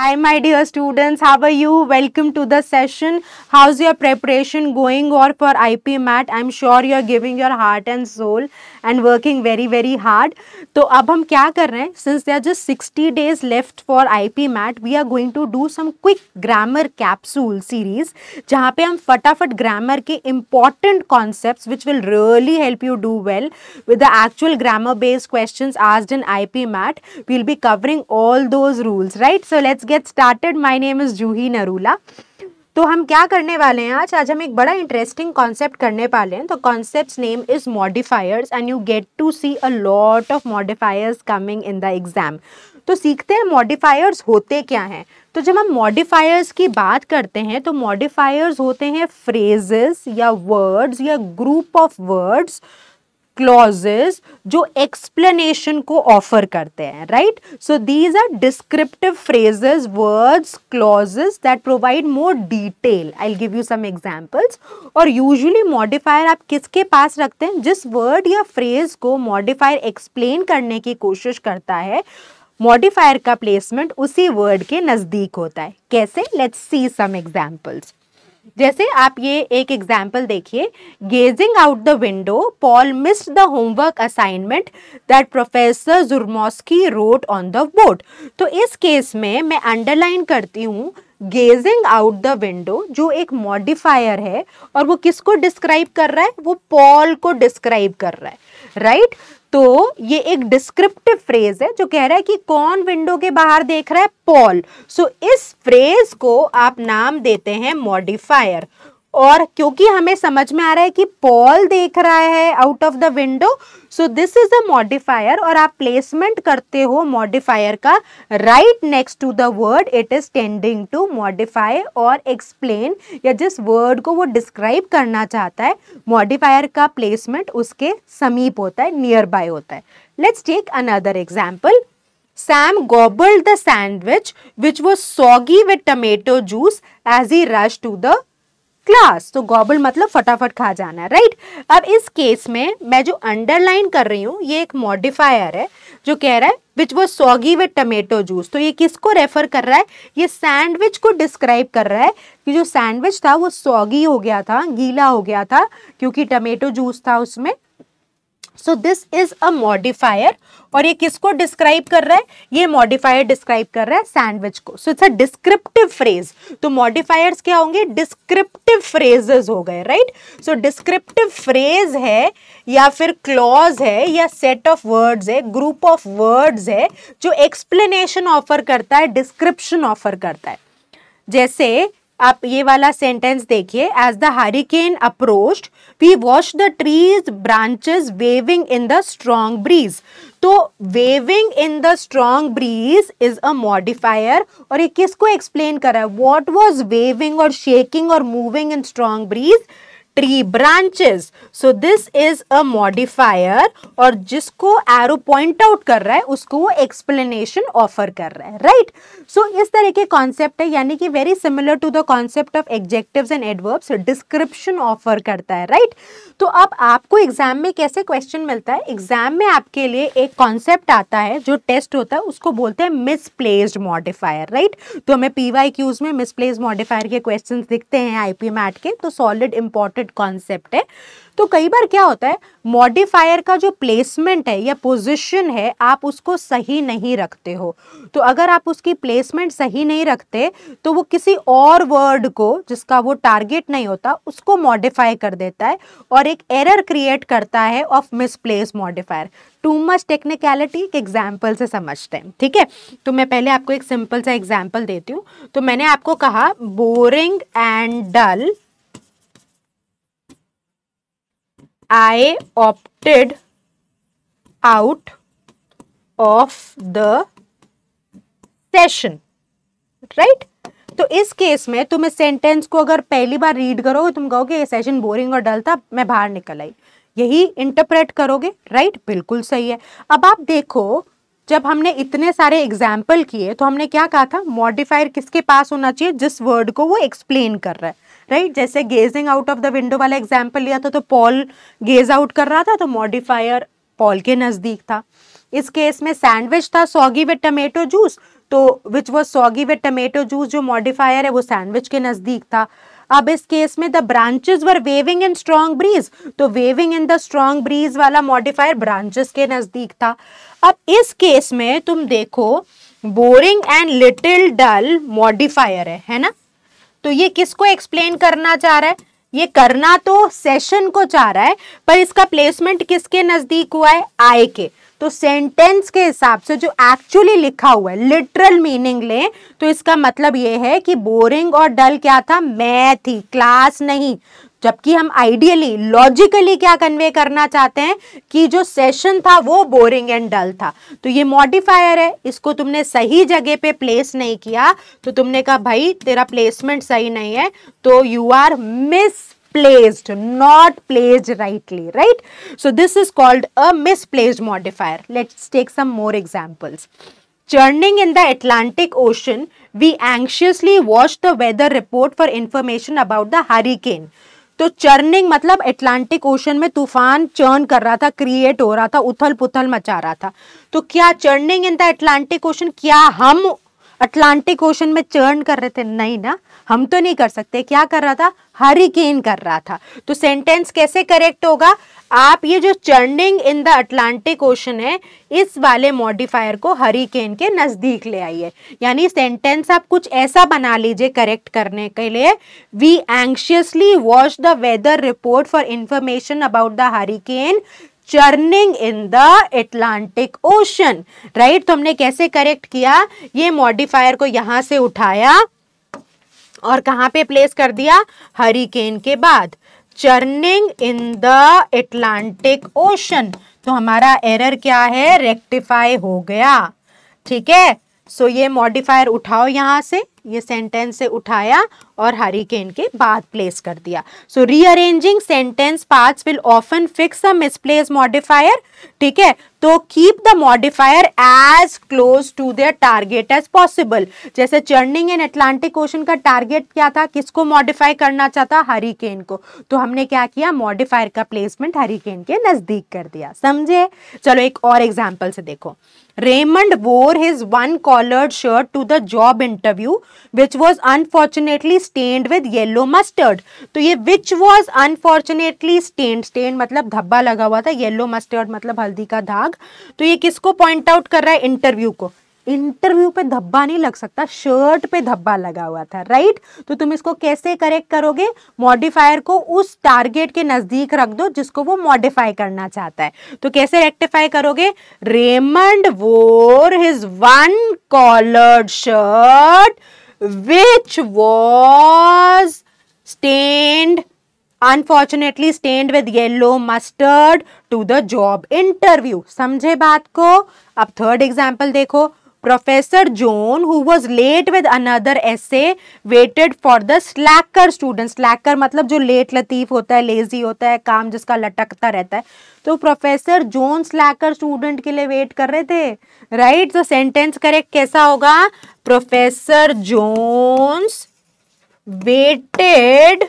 Hi my dear students, how are you? Welcome to the session. How's your preparation going or for IP MAT? I'm sure you're giving your heart and soul and working very very hard. So, अब हम क्या Since there are just 60 days left for IP MAT, we are going to do some quick grammar capsule series जहाँ पे हम grammar के important concepts which will really help you do well with the actual grammar based questions asked in IP MAT. We'll be covering all those rules, right? So let's get started my name is Juhi Narula तो हम क्या करने वाले हैं आज आज हम एक बड़ा इंटरेस्टिंग कॉन्सेप्ट करने वाले हैं तो concept name is modifiers and you get to see a lot of modifiers coming in the exam तो सीखते हैं मॉडिफायर्स होते क्या हैं तो जब हम मॉडिफायर्स की बात करते हैं तो मॉडिफायर्स होते हैं फ्रेजेस या वर्ड्स या ग्रुप ऑफ वर्ड्स क्लॉजेस जो एक्सप्लेनेशन को ऑफर करते हैं right so these are descriptive phrases words clauses that provide more detail I give you some examples और यूजुअली मॉडिफायर आप किसके पास रखते हैं जिस वर्ड या फ्रेज को मॉडिफायर एक्सप्लेन करने की कोशिश करता है मॉडिफायर का प्लेसमेंट उसी वर्ड के नज़दीक होता है कैसे लेट्स सी सम एग्जाम्पल्स जैसे आप ये एक एग्जाम्पल देखिए gazing out the window Paul missed the homework assignment that professor Jurmoski wrote on the board तो इस केस में मैं अंडरलाइन करती हूँ गेजिंग आउट द विंडो जो एक मॉडिफायर है और वो किसको डिस्क्राइब कर रहा है वो पॉल को डिस्क्राइब कर रहा है राइट तो ये एक डिस्क्रिप्टिव फ्रेज है जो कह रहा है कि कौन विंडो के बाहर देख रहा है पॉल सो so, इस फ्रेज को आप नाम देते हैं मॉडिफायर और क्योंकि हमें समझ में आ रहा है कि पॉल देख रहा है out of the window so this is a modifier और आप प्लेसमेंट करते हो मॉडिफायर का right next to the word it is tending to modify और एक्सप्लेन या जिस वर्ड को वो डिस्क्राइब करना चाहता है मॉडिफायर का प्लेसमेंट उसके समीप होता है नियर बाय होता है let's take another example Sam gobbled the sandwich, which was soggy with tomato juice, as he rushed to the class तो गॉबल मतलब फटाफट खा जाना है राइट अब इस केस में मैं जो अंडरलाइन कर रही हूँ ये एक मॉडिफायर है जो कह रहा है विच वो सॉगी विथ टमेटो जूस तो ये किसको रेफर कर रहा है ये सैंडविच को डिस्क्राइब कर रहा है कि जो सैंडविच था वो सॉगी हो गया था गीला हो गया था क्योंकि टमेटो जूस था उसमें so this is a modifier और ये किसको डिस्क्राइब कर रहा है ये मॉडिफायर डिस्क्राइब कर रहा है सैंडविच को so it's a descriptive phrase तो मॉडिफायर्स क्या होंगे डिस्क्रिप्टिव फ्रेजेस हो गए राइट सो डिस्क्रिप्टिव फ्रेज है या फिर क्लॉज है या सेट ऑफ वर्ड्स है ग्रुप ऑफ वर्ड्स है जो एक्सप्लेनेशन ऑफर करता है डिस्क्रिप्शन ऑफर करता है जैसे आप ये वाला सेंटेंस देखिए as the hurricane approach we watch the trees branches waving in the strong breeze तो waving in the strong breeze is a modifier और ये किसको एक्सप्लेन कर रहा है वॉट वॉज वेविंग और शेकिंग और moving in strong breeze tree branches. So this is a modifier और जिसको arrow point out कर रहा है उसको वो explanation offer कर रहा है right? So इस तरह के concept है यानी कि very similar to the concept of adjectives and adverbs description offer करता है right? तो अब आपको exam में कैसे question मिलता है exam में आपके लिए एक concept आता है जो test होता है उसको बोलते हैं misplaced modifier right? तो हमें पीवाई क्यूज में मिसप्लेस मॉडिफायर के क्वेश्चंस दिखते हैं आईपी मैट के तो सॉलिड इंपॉर्टेंट रिलेटेड कॉन्सेप्ट है तो कई बार क्या होता है मॉडिफायर का जो प्लेसमेंट है या पोजिशन है आप उसको सही नहीं रखते हो तो अगर आप उसकी प्लेसमेंट सही नहीं रखते तो वो किसी और वर्ड को जिसका वो टारगेट नहीं होता उसको मॉडिफाई कर देता है और एक एरर क्रिएट करता है of misplace modifier too much technicality एक एग्जाम्पल से समझते हैं ठीक है तो मैं पहले आपको एक सिंपल सा एग्जाम्पल देती हूँ तो मैंने आपको कहा boring and dull I opted out of the session. Right? तो इस केस में तुम इस सेंटेंस को अगर पहली बार रीड करोगे तुम कहोगे ये सेशन बोरिंग और डल था मैं बाहर निकल आई यही इंटरप्रेट करोगे राइट बिल्कुल सही है अब आप देखो जब हमने इतने सारे एग्जाम्पल किए तो हमने क्या कहा था मॉडिफायर किसके पास होना चाहिए जिस वर्ड को वो एक्सप्लेन कर रहा है राइट right? जैसे gazing out of the window वाला एग्जाम्पल लिया था तो पॉल गेज आउट कर रहा था तो मॉडिफायर पॉल के नज़दीक था इस केस में सैंडविच था सॉगी विद टमेटो जूस तो which was soggy with tomato juice जो मॉडिफायर है वो सैंडविच के नज़दीक था अब इस केस में the branches were waving in strong breeze तो waving in the strong breeze वाला मॉडिफायर ब्रांचेस के नज़दीक था अब इस केस में तुम देखो boring and little dull modifier है है ना तो ये किसको एक्सप्लेन करना चाह रहा है ये करना तो सेशन को चाह रहा है पर इसका प्लेसमेंट किसके नज़दीक हुआ है आई के तो सेंटेंस के हिसाब से जो एक्चुअली लिखा हुआ है लिटरल मीनिंग लें तो इसका मतलब ये है कि बोरिंग और डल क्या था मैं थी क्लास नहीं जबकि हम आइडियली लॉजिकली क्या कन्वे करना चाहते हैं कि जो सेशन था वो बोरिंग एंड डल था तो ये मॉडिफायर है इसको तुमने सही जगह पे प्लेस नहीं किया तो तुमने कहा भाई तेरा प्लेसमेंट सही नहीं है तो you are mis placed not placed rightly right so this is called a misplaced modifier let's take some more examples Churning in the Atlantic Ocean, we anxiously watch the weather report for information about the hurricane. तो churning मतलब Atlantic ocean में तूफान churn कर रहा था create हो रहा था उथल पुथल मचा रहा था तो क्या churning in the Atlantic ocean क्या हम अटलांटिक ओशन में चर्न कर रहे थे नहीं ना हम तो नहीं कर सकते क्या कर रहा था हरिकेन कर रहा था तो सेंटेंस कैसे करेक्ट होगा आप ये जो churning in the Atlantic ocean है इस वाले मॉडिफायर को हरिकेन के नज़दीक ले आइए यानी सेंटेंस आप कुछ ऐसा बना लीजिए करेक्ट करने के लिए we anxiously watch the weather report for information about the hurricane churning in the Atlantic ocean right तो हमने कैसे करेक्ट किया ये मॉडिफायर को यहां से उठाया और कहां पे प्लेस कर दिया हरिकेन के बाद churning in the Atlantic ocean तो हमारा एरर क्या है रेक्टिफाई हो गया ठीक है सो ये मॉडिफायर उठाओ यहाँ से ये सेंटेंस से उठाया और हरिकेन के बाद प्लेस कर दिया so rearranging sentence parts will often fix a misplace modifier ठीक है तो keep the modifier as close to their target as possible जैसे चर्निंग इन एटलांटिक ओशन का टारगेट क्या था किसको मॉडिफाई करना चाहता हरिकेन को तो हमने क्या किया मॉडिफायर का प्लेसमेंट हरिकेन के नज़दीक कर दिया समझे चलो एक और एग्जाम्पल से देखो Raymond wore his one collared shirt to the job interview which was unfortunately stained with yellow mustard तो ये which was unfortunately stained stained मतलब धब्बा लगा हुआ था येलो मस्टर्ड मतलब हल्दी का धाग तो ये किसको पॉइंट आउट कर रहा है इंटरव्यू को इंटरव्यू पे धब्बा नहीं लग सकता शर्ट पे धब्बा लगा हुआ था राइट तो तुम इसको कैसे करेक्ट करोगे मॉडिफायर को उस टारगेट के नज़दीक रख दो जिसको वो मॉडिफाई करना चाहता है तो कैसे रेक्टिफाई करोगे Raymond wore his one collared shirt which was stained unfortunately stained with yellow mustard to the job interview समझे बात को अब थर्ड एग्जाम्पल देखो Professor Joan, who was late with another essay, waited for the slacker student slacker मतलब जो late Latif होता है lazy होता है काम जिसका लटकता रहता है तो प्रोफेसर जोन स्लैकर स्टूडेंट के लिए वेट कर रहे थे राइट तो सेंटेंस करेक्ट कैसा होगा professor Jones waited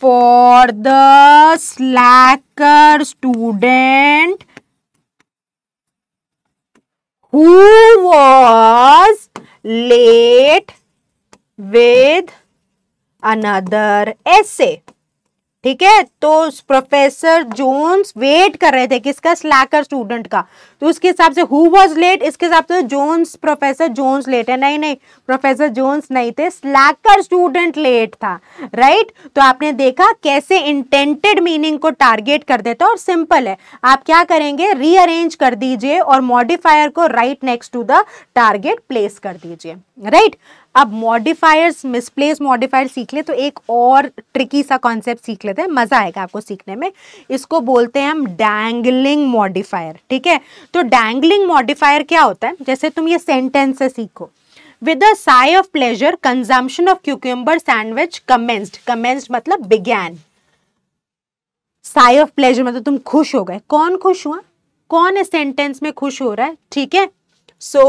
for the slacker student who was late with another essay. ठीक है तो प्रोफेसर जोन्स वेट कर रहे थे किसका स्लैकर स्टूडेंट का तो उसके हिसाब से हु वाज लेट इसके हिसाब से जोन्स प्रोफेसर जोन्स लेट है नहीं नहीं प्रोफेसर जोन्स नहीं थे स्लैकर स्टूडेंट लेट था राइट तो आपने देखा कैसे इंटेंटेड मीनिंग को टारगेट कर देता और सिंपल है आप क्या करेंगे रीअरेंज कर दीजिए और मॉडिफायर को right next to the target place कर दीजिए राइट right? अब मॉडिफायर्स मिसप्लेस मॉडिफायर सीख ले तो एक और ट्रिकी सा कॉन्सेप्ट सीख लेते हैं मज़ा आएगा आपको सीखने में इसको बोलते हैं हम डैंगलिंग मॉडिफायर ठीक है तो डैंगलिंग मॉडिफायर क्या होता है जैसे तुम ये सेंटेंस से सीखो with a sigh of pleasure consumption of cucumber sandwich commenced commenced मतलब बिगैन साई ऑफ प्लेजर मतलब तुम खुश हो गए कौन खुश हुआ कौन इस सेंटेंस में खुश हो रहा है ठीक है सो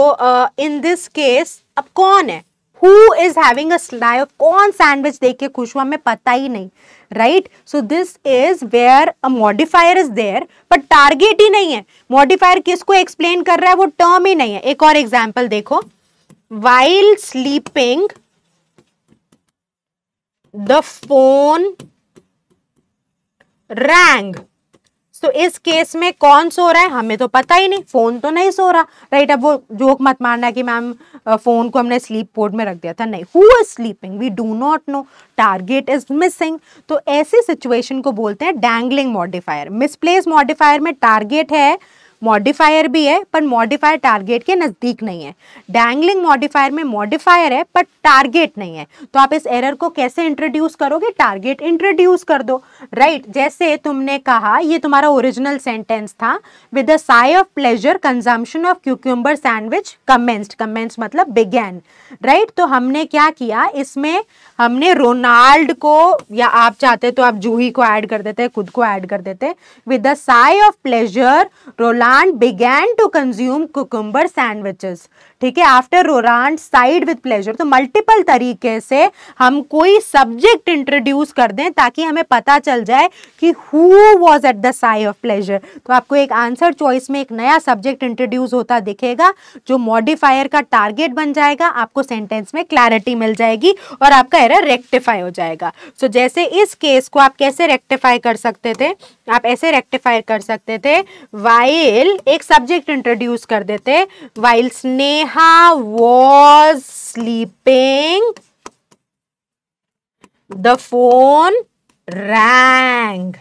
इन दिस केस अब कौन है who is having a sly कौन सैंडविच देख के खुश हुआ हमें पता ही नहीं right so this is where a modifier is there पर टारगेट ही नहीं है मॉडिफायर किसको एक्सप्लेन कर रहा है वो टर्म ही नहीं है एक और एग्जाम्पल देखो while sleeping the phone rang तो इस केस में कौन सो रहा है हमें तो पता ही नहीं फ़ोन तो नहीं सो रहा राइट अब वो जोक मत मारना कि मैम फ़ोन को हमने स्लीप पोर्ट में रख दिया था नहीं who is sleeping we do not know target is missing तो ऐसी सिचुएशन को बोलते हैं डैंगलिंग मॉडिफायर मिसप्लेस मॉडिफायर में टारगेट है मॉडिफायर भी है पर मॉडिफायर टारगेट के नज़दीक नहीं है डैंगलिंग मॉडिफायर में मॉडिफायर है पर टारगेट नहीं है तो आप इस एरर को कैसे इंट्रोड्यूस करोगे टारगेट इंट्रोड्यूस कर दो राइट right? जैसे तुमने कहा ये तुम्हारा ओरिजिनल सेंटेंस था with sigh of pleasure consumption of cucumber sandwich commenced commence मतलब बिगैन राइट right? तो हमने क्या किया इसमें हमने रोनाल्ड को या आप चाहते तो आप जूही को ऐड कर देते खुद को ऐड कर देते with the sigh of pleasure Roland began to consume cucumber sandwiches ठीक है after Roland sighed with pleasure तो मल्टीपल तरीके से हम कोई सब्जेक्ट इंट्रोड्यूस कर दें ताकि हमें पता चल जाए कि who was at the sigh of pleasure तो आपको एक आंसर चॉइस में एक नया सब्जेक्ट इंट्रोड्यूस होता दिखेगा जो मॉडिफायर का टारगेट बन जाएगा आपको सेंटेंस में क्लैरिटी मिल जाएगी और आपका एरर रेक्टिफाई हो जाएगा सो so, जैसे इस केस को आप कैसे रेक्टिफाई कर सकते थे आप ऐसे रेक्टिफाई कर सकते थे वाइल एक सब्जेक्ट इंट्रोड्यूस कर देते while Sneha was sleeping the phone rang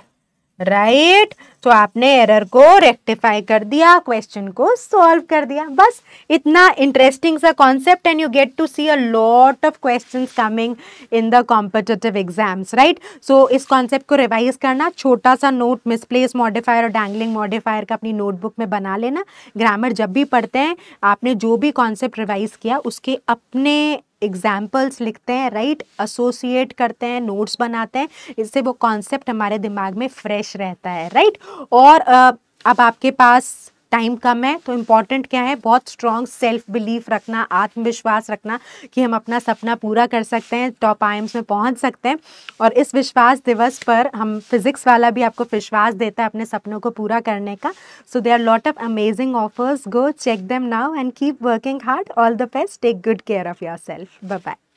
right right? तो आपने एरर को रेक्टिफाई कर दिया क्वेश्चन को सॉल्व कर दिया बस इतना इंटरेस्टिंग सा concept and you get to see a lot of questions coming in the competitive exams right so इस कॉन्सेप्ट को रिवाइज करना छोटा सा नोट मिसप्लेस मॉडिफायर और डैंगलिंग मॉडिफायर का अपनी नोटबुक में बना लेना ग्रामर जब भी पढ़ते हैं आपने जो भी कॉन्सेप्ट रिवाइज किया उसके अपने एग्जाम्पल्स लिखते हैं राइट एसोसिएट करते हैं नोट्स बनाते हैं इससे वो कॉन्सेप्ट हमारे दिमाग में फ्रेश रहता है राइट और अब आपके पास टाइम कम है तो इम्पॉर्टेंट क्या है बहुत स्ट्रॉन्ग सेल्फ बिलीफ रखना आत्मविश्वास रखना कि हम अपना सपना पूरा कर सकते हैं टॉप आइम्स में पहुंच सकते हैं और इस विश्वास दिवस पर हम फिज़िक्स वाला भी आपको विश्वास देता है अपने सपनों को पूरा करने का so there are lot of amazing offers go check them now and keep working hard all the best take good care of yourself bye